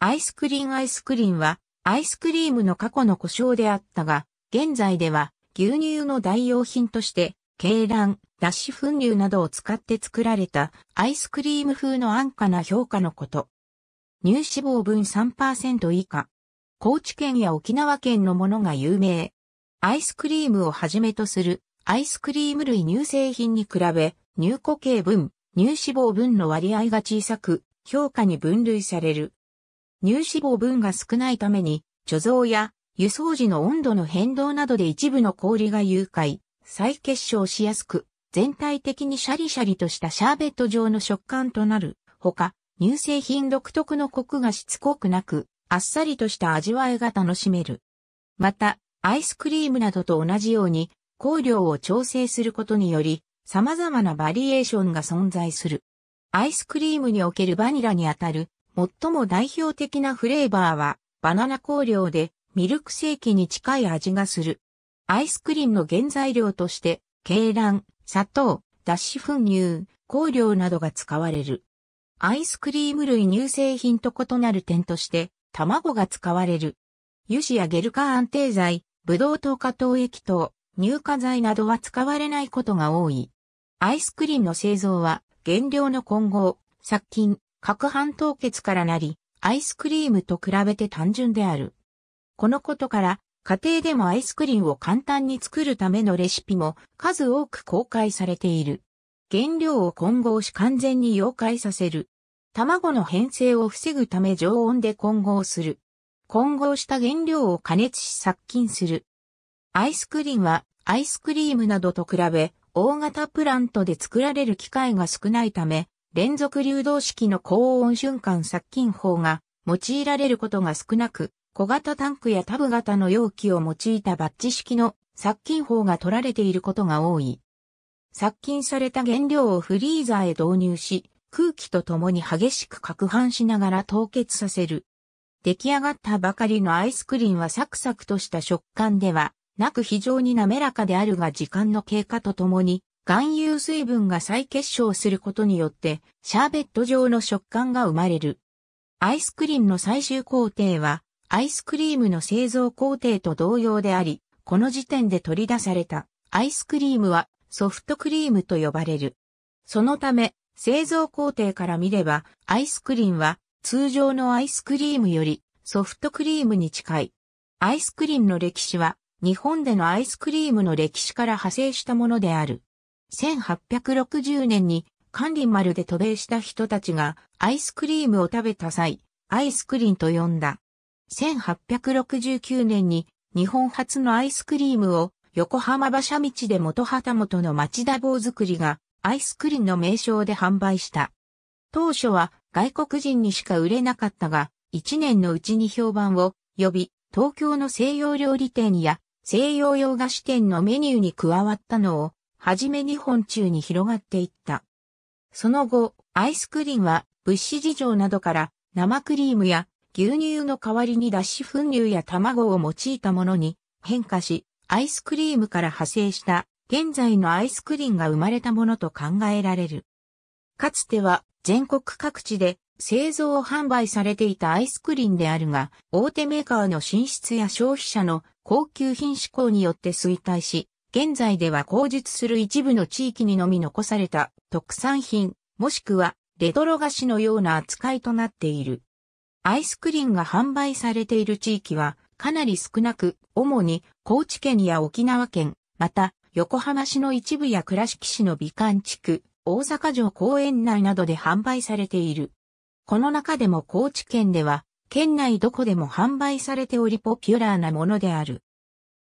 アイスクリーンアイスクリーンは、アイスクリームの過去の故障であったが、現在では、牛乳の代用品として、鶏卵、脱脂粉乳などを使って作られた、アイスクリーム風の安価な評価のこと。乳脂肪分3%以下。高知県や沖縄県のものが有名。アイスクリームをはじめとする、アイスクリーム類乳製品に比べ、乳固形分、乳脂肪分の割合が小さく、評価に分類される。乳脂肪分が少ないために、貯蔵や輸送時の温度の変動などで一部の氷が融解、再結晶しやすく、全体的にシャリシャリとしたシャーベット状の食感となる。ほか、乳製品独特のコクがしつこくなく、あっさりとした味わいが楽しめる。また、アイスクリームなどと同じように、香料を調整することにより、様々なバリエーションが存在する。アイスクリームにおけるバニラにあたる最も代表的なフレーバーは、バナナ香料で、ミルクセーキに近い味がする。アイスクリームの原材料として、鶏卵、砂糖、脱脂粉乳、香料などが使われる。アイスクリーム類乳製品と異なる点として、卵が使われる。油脂やゲル化安定剤、ブドウ糖化糖液糖、乳化剤などは使われないことが多い。アイスクリームの製造は、原料の混合、殺菌、各半凍結からなり、アイスクリームと比べて単純である。このことから、家庭でもアイスクリームを簡単に作るためのレシピも数多く公開されている。原料を混合し完全に溶解させる。卵の変性を防ぐため常温で混合する。混合した原料を加熱し殺菌する。アイスクリームはアイスクリームなどと比べ大型プラントで作られる機会が少ないため連続流動式の高温瞬間殺菌法が用いられることが少なく、小型タンクやタブ型の容器を用いたバッジ式の殺菌法が取られていることが多い。殺菌された原料をフリーザーへ導入し、空気と共に激しく攪拌しながら凍結させる。出来上がったばかりのアイスクリーンはサクサクとした食感ではなく非常に滑らかであるが時間の経過とともに含有水分が再結晶することによって、シャーベット状の食感が生まれる。アイスクリームの最終工程は、アイスクリームの製造工程と同様であり、この時点で取り出されたアイスクリームはソフトクリームと呼ばれる。そのため、製造工程から見れば、アイスクリームは通常のアイスクリームよりソフトクリームに近い。アイスクリームの歴史は、日本でのアイスクリームの歴史から派生したものである。1860年に管理丸で渡米した人たちがアイスクリームを食べた際、アイスクリンと呼んだ。1869年に日本初のアイスクリームを横浜馬車道で元旗本の町田坊作りがアイスクリンの名称で販売した。当初は外国人にしか売れなかったが、1年のうちに評判を呼び、東京の西洋料理店や西洋洋菓子店のメニューに加わったのをはじめ日本中に広がっていった。その後、アイスクリームは物資事情などから生クリームや牛乳の代わりに脱脂粉乳や卵を用いたものに変化し、アイスクリームから派生した現在のアイスクリームが生まれたものと考えられる。かつては全国各地で製造販売されていたアイスクリームであるが、大手メーカーの進出や消費者の高級品志向によって衰退し、現在では工述する一部の地域にのみ残された特産品、もしくはレトロ菓子のような扱いとなっている。アイスクリンが販売されている地域はかなり少なく、主に高知県や沖縄県、また横浜市の一部や倉敷市の美観地区、大阪城公園内などで販売されている。この中でも高知県では、県内どこでも販売されておりポピュラーなものである。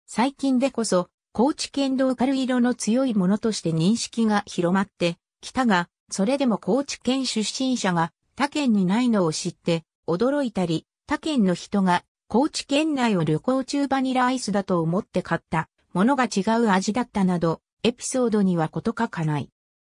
最近でこそ、高知県道軽カル色の強いものとして認識が広まってきたが、それでも高知県出身者が他県にないのを知って驚いたり、他県の人が高知県内を旅行中バニラアイスだと思って買ったものが違う味だったなど、エピソードにはこと書かない。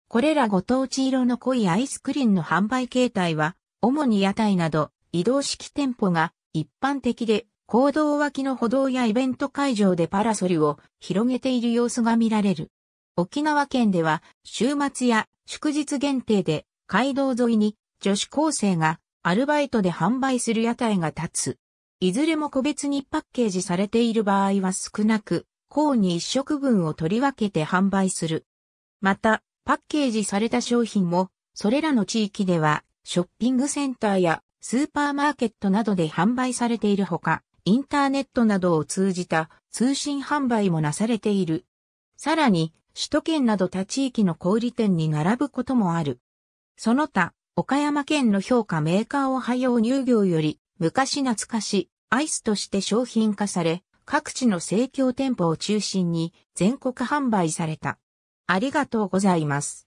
これらご当地色の濃いアイスクリーンの販売形態は、主に屋台など移動式店舗が一般的で行動脇の歩道やイベント会場でパラソルを広げている様子が見られる。沖縄県では週末や祝日限定で街道沿いに女子高生がアルバイトで販売する屋台が立つ。いずれも個別にパッケージされている場合は少なく、高に一食分を取り分けて販売する。また、パッケージされた商品も、それらの地域では、ショッピングセンターやスーパーマーケットなどで販売されているほか、インターネットなどを通じた通信販売もなされている。さらに、首都圏など他地域の小売店に並ぶこともある。その他、岡山県の評価メーカーをはよう乳業より、昔懐かし、アイスとして商品化され、各地の生協店舗を中心に全国販売された。ありがとうございます。